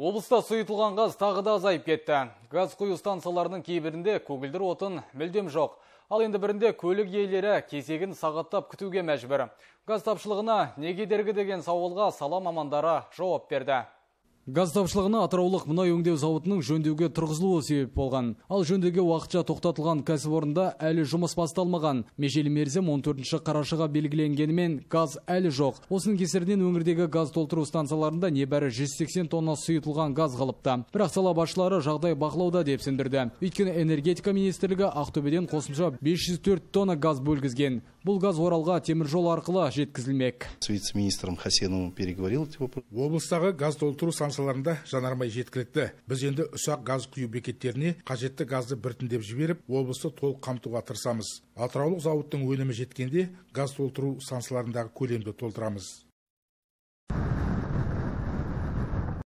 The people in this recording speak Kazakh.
Облыста сұйытылған газ тағы да азайып кетті. Газ құю станцияларының кейбірінде көгілдір отын мүлдем жоқ. Ал енді бірінде көлік иелері кезегін сағаттап күтуге мәжбүр. Газ тапшылығына неге дергі деген сауылға сала мамандары жауап берді газ тапшылығына атыраулық мұнай өңдеу зауытының жөндеуге тұрғызылуы себеп болған ал жөндеуге уақытша тоқтатылған кәсіпорында әлі жұмыс басталмаған межелі мерзім 14 қарашаға белгіленгенімен газ әлі жоқ осының кесірінен өңірдегі газ толтыру станцияларында небәрі 180 тонна сұйытылған газ қалыпты бірақ сала басшылары жағдай бақылауда деп сендірді өйткені энергетика министрлігі ақтөбеден қосымша 504 тонна газ бөлгізген бұл газ оралға теміржол арқылы жеткізілмек с вице министром переговорил облыстағы газ толтыру станциялары станцияларында жанармай жеткілікті біз енді ұсақ газ құю бекеттеріне қажетті газды біртіндеп жіберіп облысты толық қамтуға тырысамыз атыраулық зауыттың өнімі жеткенде газ толтыру станцияларындағы көлемді толтырамыз